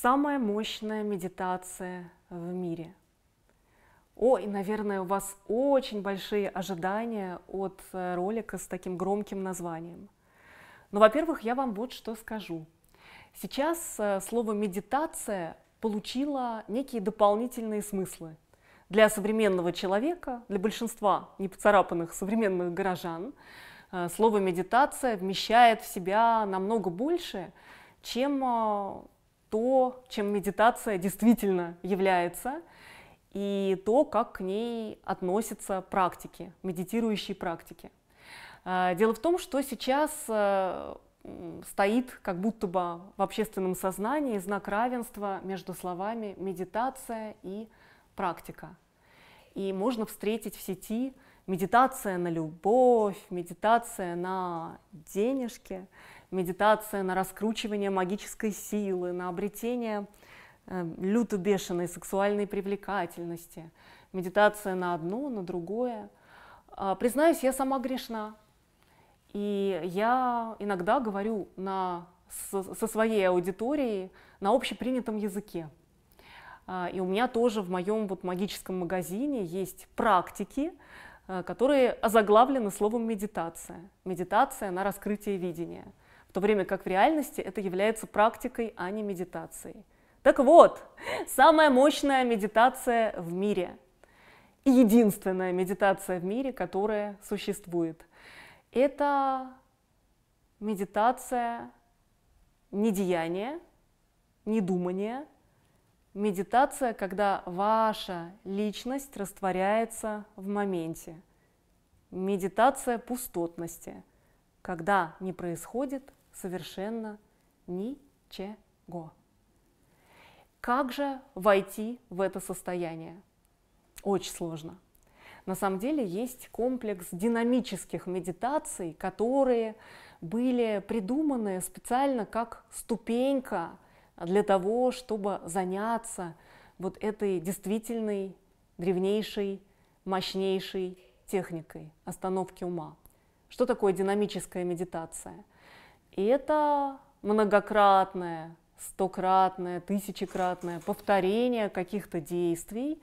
Самая мощная медитация в мире. О, и, наверное, у вас очень большие ожидания от э, ролика с таким громким названием. Но, ну, во-первых, я вам вот что скажу. Сейчас э, слово «медитация» получило некие дополнительные смыслы. Для современного человека, для большинства непоцарапанных современных горожан, э, слово «медитация» вмещает в себя намного больше, чем то, чем медитация действительно является, и то, как к ней относятся практики, медитирующие практики. А, дело в том, что сейчас э, стоит как будто бы в общественном сознании знак равенства между словами медитация и практика. И можно встретить в сети медитация на любовь, медитация на денежки, медитация на раскручивание магической силы, на обретение э, люто бешеной сексуальной привлекательности, медитация на одно, на другое. А, признаюсь, я сама грешна. И я иногда говорю на, со, своей аудиторией на общепринятом языке. А, и у меня тоже в моем вот магическом магазине есть практики, э, которые озаглавлены словом медитация. Медитация на раскрытие видения в то время как в реальности это является практикой, а не медитацией. Так вот, самая мощная медитация в мире и единственная медитация в мире, которая существует, это медитация недеяния, недумания, медитация, когда ваша личность растворяется в моменте, медитация пустотности, когда не происходит совершенно ничего. Как же войти в это состояние? Очень сложно. На самом деле есть комплекс динамических медитаций, которые были придуманы специально как ступенька для того, чтобы заняться вот этой действительной древнейшей, мощнейшей техникой остановки ума. Что такое динамическая медитация? это многократное, стократное, тысячекратное повторение каких-то действий.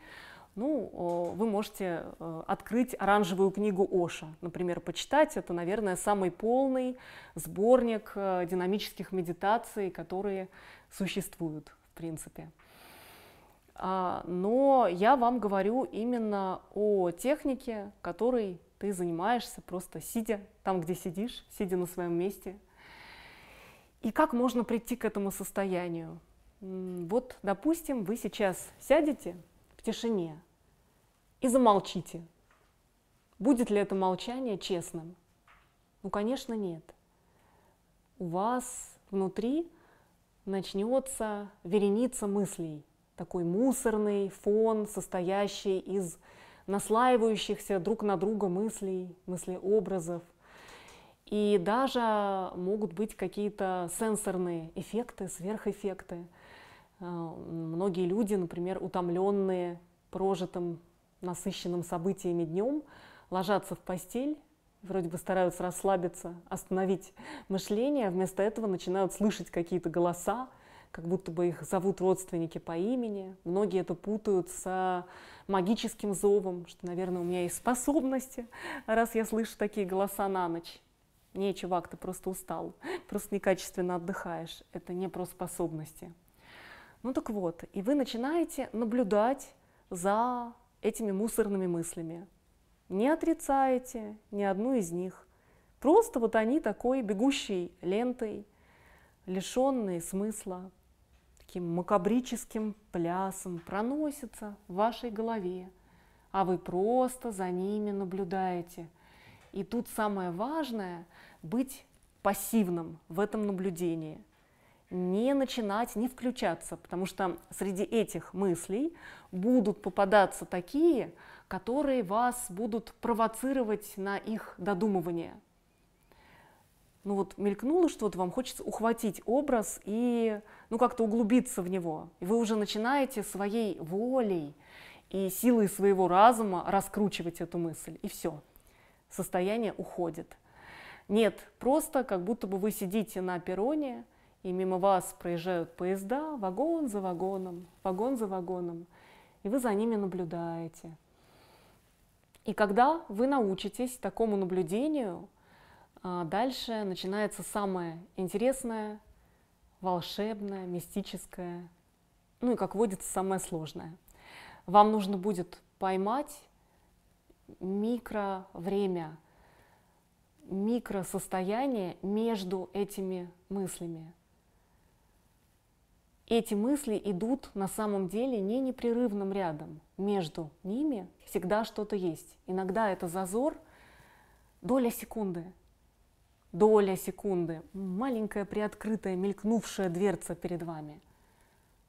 Ну, вы можете э, открыть оранжевую книгу Оша, например, почитать. Это, наверное, самый полный сборник э, динамических медитаций, которые существуют, в принципе. А, но я вам говорю именно о технике, которой ты занимаешься просто сидя там, где сидишь, сидя на своем месте, и как можно прийти к этому состоянию? Вот, допустим, вы сейчас сядете в тишине и замолчите. Будет ли это молчание честным? Ну, конечно, нет. У вас внутри начнется вереница мыслей, такой мусорный фон, состоящий из наслаивающихся друг на друга мыслей, мыслеобразов – и даже могут быть какие-то сенсорные эффекты, сверхэффекты. Э, многие люди, например, утомленные прожитым, насыщенным событиями днем, ложатся в постель, вроде бы стараются расслабиться, остановить мышление, а вместо этого начинают слышать какие-то голоса, как будто бы их зовут родственники по имени. Многие это путают с а, магическим зовом, что, наверное, у меня есть способности, раз я слышу такие голоса на ночь. Не, чувак, ты просто устал, просто некачественно отдыхаешь. Это не про способности. Ну так вот, и вы начинаете наблюдать за этими мусорными мыслями. Не отрицаете ни одну из них. Просто вот они такой бегущей лентой, лишенные смысла, таким макабрическим плясом проносятся в вашей голове, а вы просто за ними наблюдаете. И тут самое важное — быть пассивным в этом наблюдении, не начинать, не включаться, потому что среди этих мыслей будут попадаться такие, которые вас будут провоцировать на их додумывание. Ну вот мелькнуло что-то, вам хочется ухватить образ и ну как-то углубиться в него. И вы уже начинаете своей волей и силой своего разума раскручивать эту мысль, и все. Состояние уходит – нет, просто как будто бы вы сидите на перроне, и мимо вас проезжают поезда, вагон за вагоном, вагон за вагоном, и вы за ними наблюдаете. И когда вы научитесь такому наблюдению, а, дальше начинается самое интересное, волшебное, мистическое, ну и, как водится, самое сложное. Вам нужно будет поймать микро время микросостояние между этими мыслями. Эти мысли идут на самом деле не непрерывным рядом. Между ними всегда что-то есть. Иногда это зазор, доля секунды. Доля секунды, маленькая приоткрытая, мелькнувшая дверца перед вами.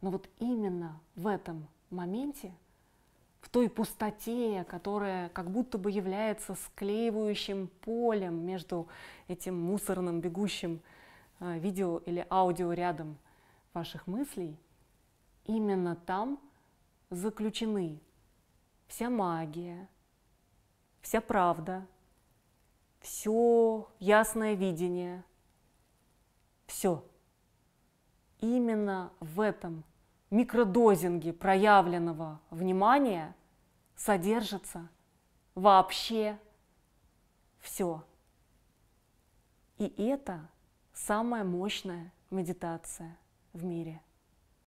Но вот именно в этом моменте – в той пустоте, которая как будто бы является склеивающим полем между этим мусорным бегущим э, видео или аудио рядом ваших мыслей, именно там заключены вся магия, вся правда, все ясное видение, все. Именно в этом Микродозинги проявленного внимания содержится вообще все. И это самая мощная медитация в мире –